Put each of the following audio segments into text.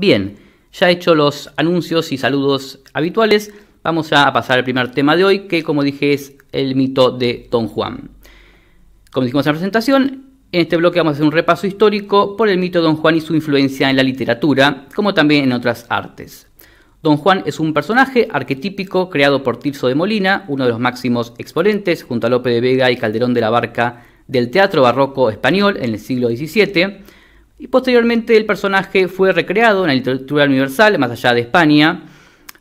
Bien, ya hecho los anuncios y saludos habituales, vamos a pasar al primer tema de hoy, que como dije es el mito de Don Juan. Como dijimos en la presentación, en este bloque vamos a hacer un repaso histórico por el mito de Don Juan y su influencia en la literatura, como también en otras artes. Don Juan es un personaje arquetípico creado por Tirso de Molina, uno de los máximos exponentes, junto a Lope de Vega y Calderón de la Barca, del teatro barroco español en el siglo XVII y posteriormente el personaje fue recreado en la literatura universal, más allá de España.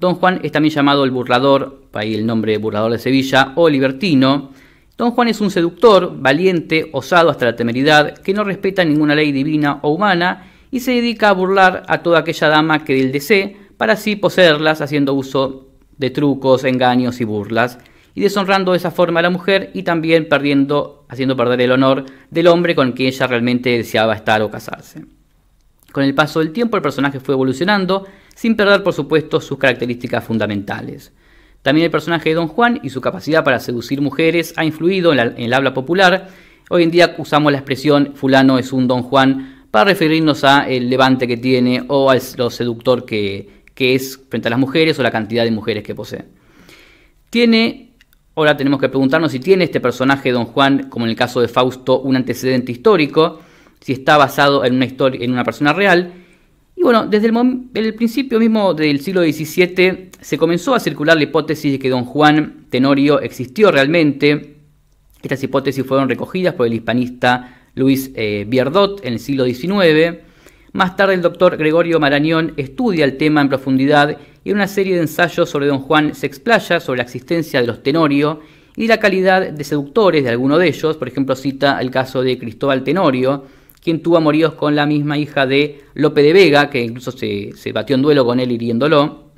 Don Juan es también llamado el burlador, ahí el nombre burlador de Sevilla, o libertino. Don Juan es un seductor, valiente, osado hasta la temeridad, que no respeta ninguna ley divina o humana y se dedica a burlar a toda aquella dama que él desee para así poseerlas haciendo uso de trucos, engaños y burlas y deshonrando de esa forma a la mujer y también perdiendo, haciendo perder el honor del hombre con quien ella realmente deseaba estar o casarse. Con el paso del tiempo el personaje fue evolucionando, sin perder por supuesto sus características fundamentales. También el personaje de Don Juan y su capacidad para seducir mujeres ha influido en, el habla popular. Hoy en día usamos la expresión fulano es un Don Juan para referirnos a el levante que tiene o a lo seductor que, que es frente a las mujeres o la cantidad de mujeres que posee. Tiene Ahora tenemos que preguntarnos si tiene este personaje Don Juan, como en el caso de Fausto, un antecedente histórico, si está basado en una, historia, en una persona real. Y bueno, desde el, principio mismo del siglo XVII se comenzó a circular la hipótesis de que Don Juan Tenorio existió realmente. Estas hipótesis fueron recogidas por el hispanista Luis eh, Bierdot en el siglo XIX más tarde el doctor Gregorio Marañón estudia el tema en profundidad y en una serie de ensayos sobre don Juan se explaya sobre la existencia de los Tenorio y la calidad de seductores de alguno de ellos, por ejemplo cita el caso de Cristóbal Tenorio, quien tuvo amoríos con la misma hija de Lope de Vega, que incluso se, se batió en duelo con él hiriéndolo.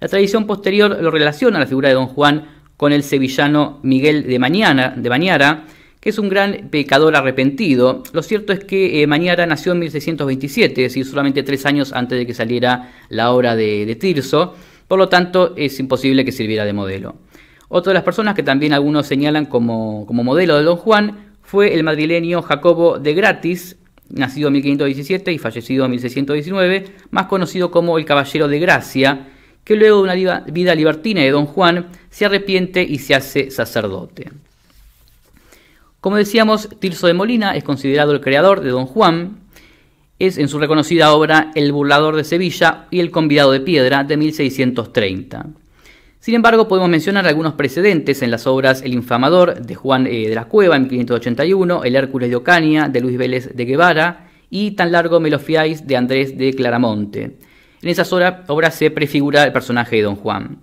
La tradición posterior lo relaciona a la figura de don Juan con el sevillano Miguel de, Mañana, de Mañara, que es un gran pecador arrepentido. Lo cierto es que eh, Mañara nació en 1627, es decir, solamente tres años antes de que saliera la obra de, Tirso, por lo tanto es imposible que sirviera de modelo. Otra de las personas que también algunos señalan como, como modelo de Don Juan fue el madrileño Jacobo de Gratis, nacido en 1517 y fallecido en 1619, más conocido como el Caballero de Gracia, que luego de una vida libertina de Don Juan se arrepiente y se hace sacerdote. Como decíamos, Tirso de Molina es considerado el creador de Don Juan, es en su reconocida obra El burlador de Sevilla y El convidado de piedra de 1630. Sin embargo, podemos mencionar algunos precedentes en las obras El infamador de Juan eh, de la Cueva en 1581, El Hércules de Ocaña de Luis Vélez de Guevara y Tan largo me lo fiáis de Andrés de Claramonte. En esas obras se prefigura el personaje de Don Juan.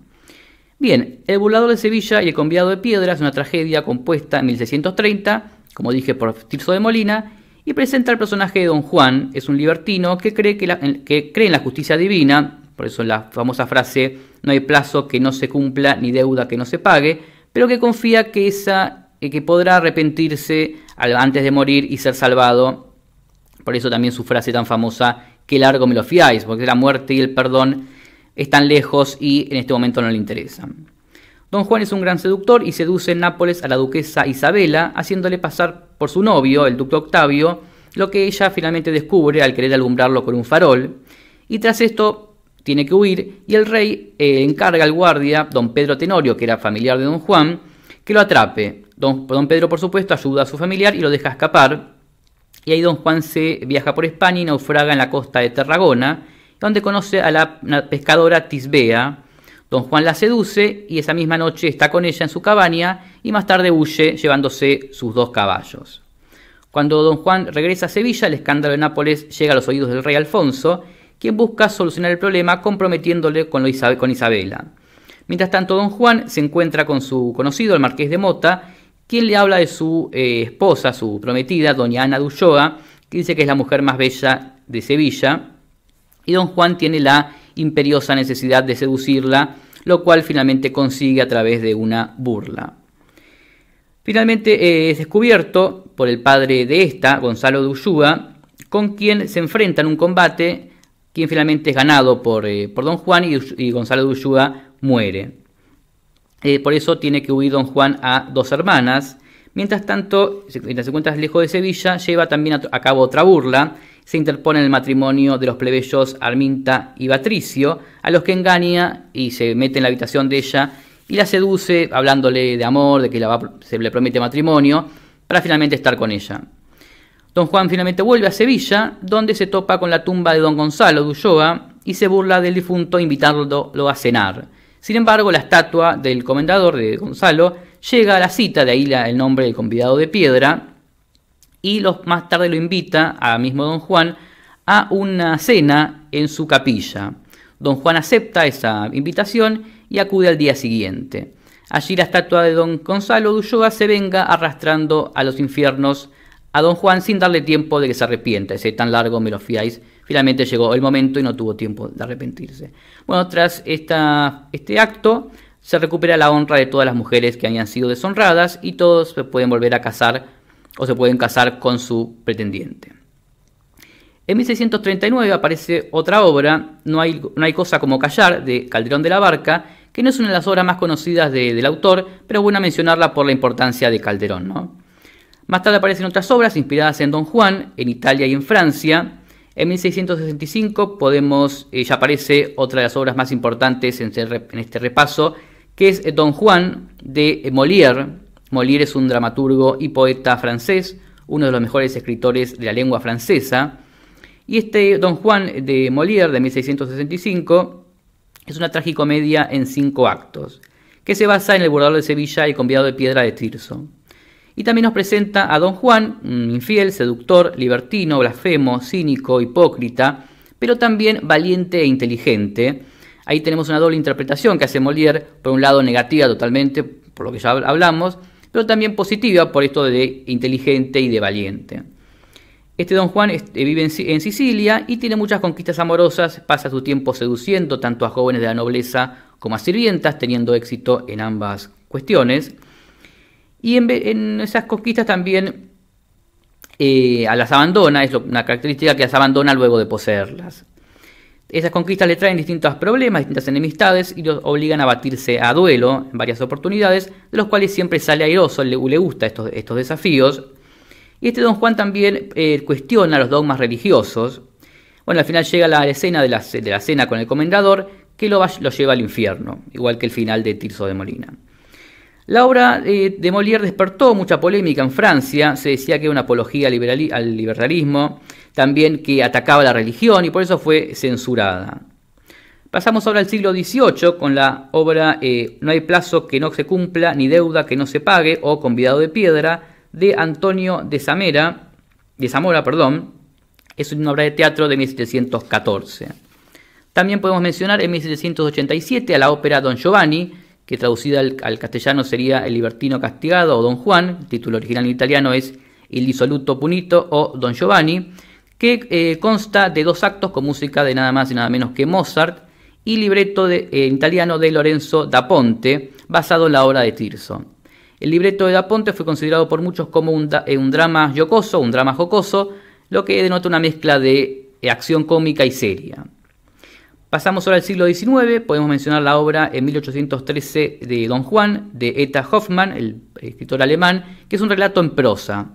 Bien, El burlador de Sevilla y El Conviado de piedras, una tragedia compuesta en 1630, como dije, por Tirso de Molina, y presenta el personaje de Don Juan, es un libertino que cree, que cree en la justicia divina, por eso la famosa frase, no hay plazo que no se cumpla ni deuda que no se pague, pero que confía que, esa, eh, que podrá arrepentirse antes de morir y ser salvado. Por eso también su frase tan famosa, que largo me lo fiáis, porque la muerte y el perdón están lejos y en este momento no le interesan. Don Juan es un gran seductor y seduce en Nápoles a la duquesa Isabela, haciéndole pasar por su novio, el duque Octavio, lo que ella finalmente descubre al querer alumbrarlo con un farol. Y tras esto tiene que huir y el rey eh, encarga al guardia, don Pedro Tenorio, que era familiar de don Juan, que lo atrape. Don, don Pedro, por supuesto, ayuda a su familiar y lo deja escapar. Y ahí don Juan se viaja por España y naufraga en la costa de Tarragona, donde conoce a la pescadora Tisbea. Don Juan la seduce y esa misma noche está con ella en su cabaña y más tarde huye llevándose sus dos caballos. Cuando don Juan regresa a Sevilla, el escándalo de Nápoles llega a los oídos del rey Alfonso, quien busca solucionar el problema comprometiéndole con, Isabela. Mientras tanto, don Juan se encuentra con su conocido, el marqués de Mota, quien le habla de su eh, esposa, su prometida, doña Ana de que dice que es la mujer más bella de Sevilla, y don Juan tiene la imperiosa necesidad de seducirla, lo cual finalmente consigue a través de una burla. Finalmente eh, es descubierto por el padre de esta, Gonzalo de Ushua, con quien se enfrenta en un combate, quien finalmente es ganado por, eh, don Juan y, Gonzalo de Ushua muere. Eh, por eso tiene que huir don Juan a dos hermanas. Mientras tanto, mientras se encuentra lejos de Sevilla, lleva también a cabo otra burla, se interpone en el matrimonio de los plebeyos Arminta y Patricio, a los que engaña y se mete en la habitación de ella y la seduce hablándole de amor, de que se le promete matrimonio, para finalmente estar con ella. Don Juan finalmente vuelve a Sevilla, donde se topa con la tumba de don Gonzalo de Ulloa y se burla del difunto invitándolo a cenar. Sin embargo, la estatua del comendador de Gonzalo llega a la cita, de ahí el nombre del convidado de piedra, y los, más tarde lo invita a mismo don Juan a una cena en su capilla. Don Juan acepta esa invitación y acude al día siguiente. Allí la estatua de don Gonzalo de Ulloa se venga arrastrando a los infiernos a don Juan sin darle tiempo de que se arrepienta. Ese tan largo me lo fiáis. Finalmente llegó el momento y no tuvo tiempo de arrepentirse. Bueno, tras este acto se recupera la honra de todas las mujeres que hayan sido deshonradas y todos se pueden volver a casar o se pueden casar con su pretendiente. En 1639 aparece otra obra, no hay, cosa como callar, de Calderón de la Barca, que no es una de las obras más conocidas del autor, pero es buena mencionarla por la importancia de Calderón. Más tarde aparecen otras obras inspiradas en Don Juan, en Italia y en Francia. En 1665 podemos, eh, ya aparece otra de las obras más importantes en, este, este repaso, que es Don Juan de Molière, Molière es un dramaturgo y poeta francés, uno de los mejores escritores de la lengua francesa. Y este Don Juan de Molière de 1665 es una tragicomedia en cinco actos, que se basa en el bordador de Sevilla y convidado de piedra de Tirso. Y también nos presenta a Don Juan, un infiel, seductor, libertino, blasfemo, cínico, hipócrita, pero también valiente e inteligente. Ahí tenemos una doble interpretación que hace Molière, por un lado negativa totalmente, por lo que ya hablamos, pero también positiva por esto de inteligente y de valiente. Este don Juan eh, vive en Sicilia y tiene muchas conquistas amorosas, pasa su tiempo seduciendo tanto a jóvenes de la nobleza como a sirvientas, teniendo éxito en ambas cuestiones. Y en, esas conquistas también eh, a las abandona, es una característica que las abandona luego de poseerlas. Esas conquistas le traen distintos problemas, distintas enemistades y los obligan a batirse a duelo en varias oportunidades, de los cuales siempre sale airoso, le, le gusta estos, desafíos. Y este Don Juan también eh, cuestiona los dogmas religiosos. Bueno, al final llega la escena de la, cena con el comendador que lo lleva al infierno, igual que el final de Tirso de Molina. La obra eh, de Molière despertó mucha polémica en Francia, se decía que era una apología al liberalismo, también que atacaba la religión y por eso fue censurada. Pasamos ahora al siglo XVIII con la obra eh, No hay plazo que no se cumpla, ni deuda que no se pague, o Convidado de Piedra, de Antonio de, de Zamora. Perdón. Es una obra de teatro de 1714. También podemos mencionar en 1787 a la ópera Don Giovanni, que traducida al, castellano sería El libertino castigado o Don Juan, el título original en italiano es Il disoluto punito o Don Giovanni, que eh, consta de dos actos con música de nada más y nada menos que Mozart y libreto eh, en italiano de Lorenzo da Ponte, basado en la obra de Tirso. El libreto de da Ponte fue considerado por muchos como un, eh, drama jocoso, un drama jocoso, lo que denota una mezcla de acción cómica y seria. Pasamos ahora al siglo XIX, podemos mencionar la obra en 1813 de Don Juan, de Eta Hoffmann, el escritor alemán, que es un relato en prosa.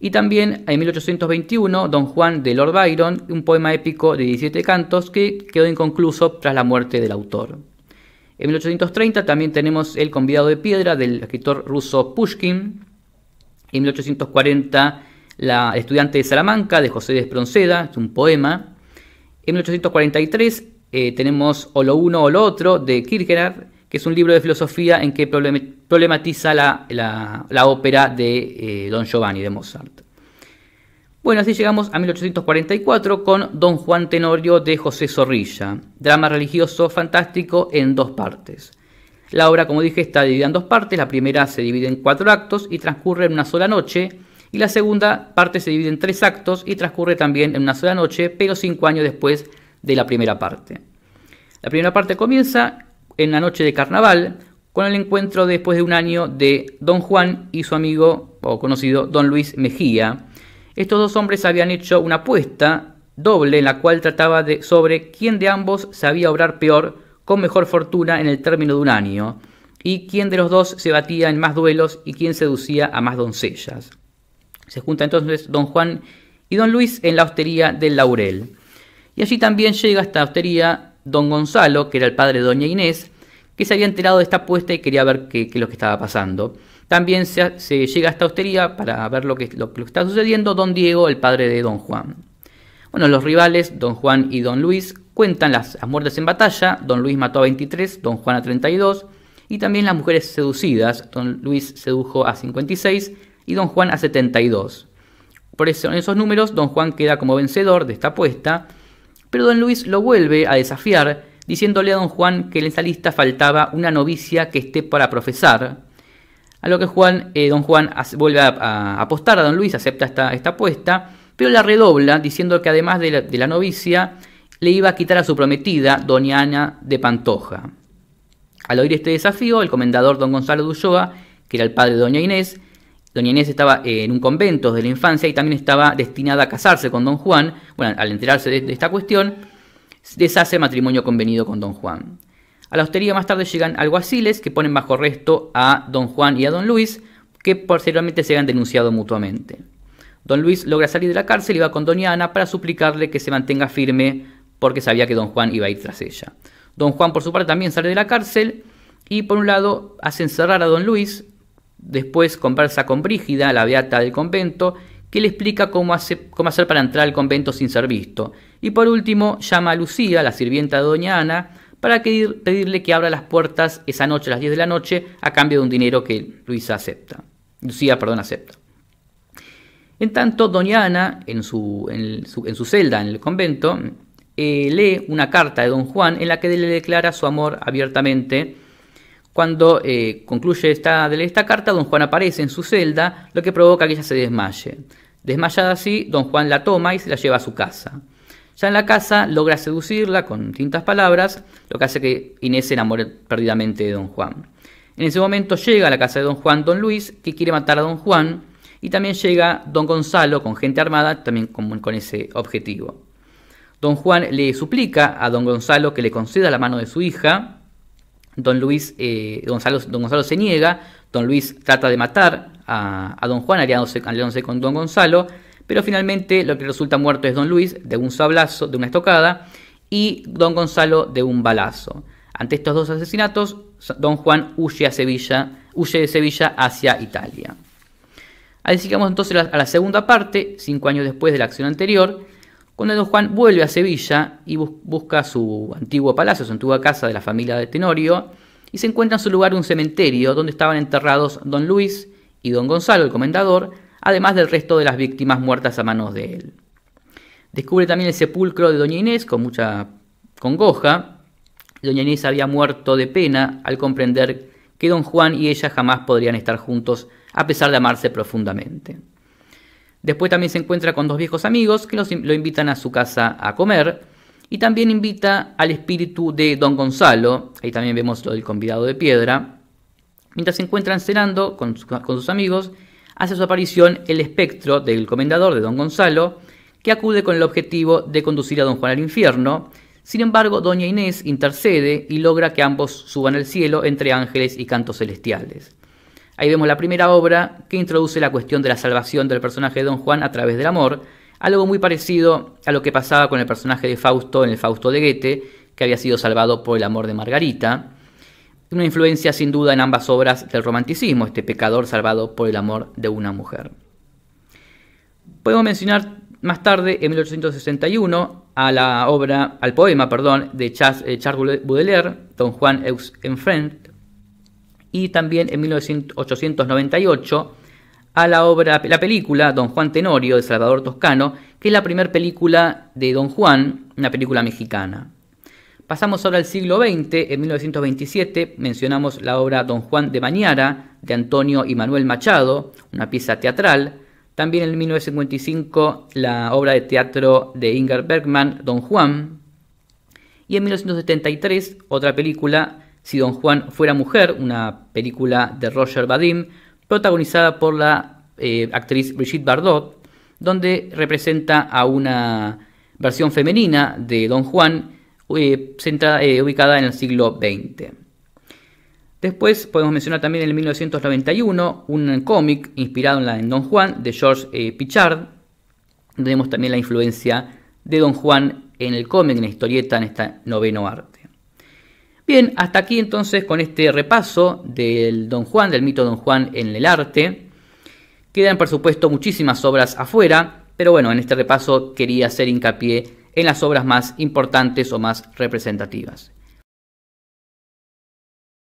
Y también en 1821, Don Juan de Lord Byron, un poema épico de 17 cantos que quedó inconcluso tras la muerte del autor. En 1830 también tenemos El convidado de piedra del escritor ruso Pushkin. En 1840, La estudiante de Salamanca de José de Espronceda, es un poema. En 1843, eh, tenemos O lo uno o lo otro de Kierkegaard, que es un libro de filosofía en que problematiza la, ópera de eh, Don Giovanni de Mozart. Bueno, así llegamos a 1844 con Don Juan Tenorio de José Zorrilla, drama religioso fantástico en dos partes. La obra, como dije, está dividida en dos partes. La primera se divide en cuatro actos y transcurre en una sola noche. Y la segunda parte se divide en tres actos y transcurre también en una sola noche, pero cinco años después de la primera parte. La primera parte comienza en la noche de carnaval con el encuentro después de un año de Don Juan y su amigo o conocido Don Luis Mejía. Estos dos hombres habían hecho una apuesta doble en la cual trataba de sobre quién de ambos sabía obrar peor con mejor fortuna en el término de un año y quién de los dos se batía en más duelos y quién seducía a más doncellas. Se junta entonces Don Juan y Don Luis en la hostería del Laurel. Y allí también llega a esta hostería don Gonzalo, que era el padre de doña Inés, que se había enterado de esta apuesta y quería ver qué, es lo que estaba pasando. También se, llega a esta hostería para ver lo que, lo, que está sucediendo don Diego, el padre de don Juan. Bueno, los rivales, don Juan y don Luis, cuentan las, muertes en batalla. Don Luis mató a 23, don Juan a 32. Y también las mujeres seducidas. Don Luis sedujo a 56 y don Juan a 72. Por eso, en esos números, don Juan queda como vencedor de esta apuesta pero don Luis lo vuelve a desafiar, diciéndole a don Juan que en esa lista faltaba una novicia que esté para profesar. A lo que Juan, eh, don Juan vuelve a, apostar a don Luis, acepta esta, apuesta, pero la redobla diciendo que además de la, de la novicia le iba a quitar a su prometida, doña Ana de Pantoja. Al oír este desafío, el comendador don Gonzalo de Ulloa, que era el padre de doña Inés, Doña Inés estaba eh, en un convento desde la infancia y también estaba destinada a casarse con don Juan. Bueno, al enterarse de, esta cuestión, deshace matrimonio convenido con don Juan. A la hostería más tarde llegan alguaciles que ponen bajo arresto a don Juan y a don Luis, que posteriormente se han denunciado mutuamente. Don Luis logra salir de la cárcel y va con doña Ana para suplicarle que se mantenga firme porque sabía que don Juan iba a ir tras ella. Don Juan por su parte también sale de la cárcel y por un lado hace encerrar a don Luis Después conversa con Brígida, la beata del convento, que le explica cómo, hacer para entrar al convento sin ser visto. Y por último, llama a Lucía, la sirvienta de Doña Ana, para pedirle que abra las puertas esa noche a las 10 de la noche a cambio de un dinero que Luisa acepta. Lucía, perdón, acepta. En tanto, Doña Ana, en su, celda en el convento, eh, lee una carta de Don Juan en la que le declara su amor abiertamente cuando eh, concluye esta, carta, don Juan aparece en su celda, lo que provoca que ella se desmaye. Desmayada así, don Juan la toma y se la lleva a su casa. Ya en la casa logra seducirla con distintas palabras, lo que hace que Inés se enamore perdidamente de don Juan. En ese momento llega a la casa de don Juan don Luis, que quiere matar a don Juan, y también llega don Gonzalo con gente armada, también con ese objetivo. Don Juan le suplica a don Gonzalo que le conceda la mano de su hija, Don Luis, eh, Gonzalo, don Gonzalo se niega, Don Luis trata de matar a, Don Juan aliándose, con Don Gonzalo, pero finalmente lo que resulta muerto es Don Luis de un sablazo, de una estocada, y Don Gonzalo de un balazo. Ante estos dos asesinatos, Don Juan huye, a Sevilla, huye de Sevilla hacia Italia. Ahí vamos entonces a la segunda parte, cinco años después de la acción anterior, cuando don Juan vuelve a Sevilla y busca su antiguo palacio, su antigua casa de la familia de Tenorio, y se encuentra en su lugar un cementerio donde estaban enterrados don Luis y don Gonzalo, el comendador, además del resto de las víctimas muertas a manos de él. Descubre también el sepulcro de doña Inés con mucha congoja. Doña Inés había muerto de pena al comprender que don Juan y ella jamás podrían estar juntos a pesar de amarse profundamente. Después también se encuentra con dos viejos amigos que lo invitan a su casa a comer. Y también invita al espíritu de Don Gonzalo. Ahí también vemos lo del convidado de piedra. Mientras se encuentran cenando con, con sus amigos, hace su aparición el espectro del comendador de Don Gonzalo, que acude con el objetivo de conducir a Don Juan al infierno. Sin embargo, Doña Inés intercede y logra que ambos suban al cielo entre ángeles y cantos celestiales. Ahí vemos la primera obra que introduce la cuestión de la salvación del personaje de Don Juan a través del amor, algo muy parecido a lo que pasaba con el personaje de Fausto en el Fausto de Goethe, que había sido salvado por el amor de Margarita. Una influencia sin duda en ambas obras del romanticismo, este pecador salvado por el amor de una mujer. Podemos mencionar más tarde, en 1861, a la obra, al poema, perdón, de Charles, eh, Baudelaire, Don Juan en Friend, y también en 1898 a la obra, la película Don Juan Tenorio de Salvador Toscano, que es la primera película de Don Juan, una película mexicana. Pasamos ahora al siglo XX, en 1927 mencionamos la obra Don Juan de Mañara de Antonio y Manuel Machado, una pieza teatral. También en 1955 la obra de teatro de Inger Bergman, Don Juan. Y en 1973 otra película si Don Juan fuera mujer, una película de Roger Vadim, protagonizada por la eh, actriz Brigitte Bardot, donde representa a una versión femenina de Don Juan, eh, eh, ubicada en el siglo XX. Después podemos mencionar también en 1991 un cómic inspirado en, la, Don Juan de George Pichard, donde Vemos también la influencia de Don Juan en el cómic, en la historieta, en esta noveno arte. Bien, hasta aquí entonces con este repaso del Don Juan, del mito Don Juan en el arte. Quedan por supuesto muchísimas obras afuera, pero bueno, en este repaso quería hacer hincapié en las obras más importantes o más representativas.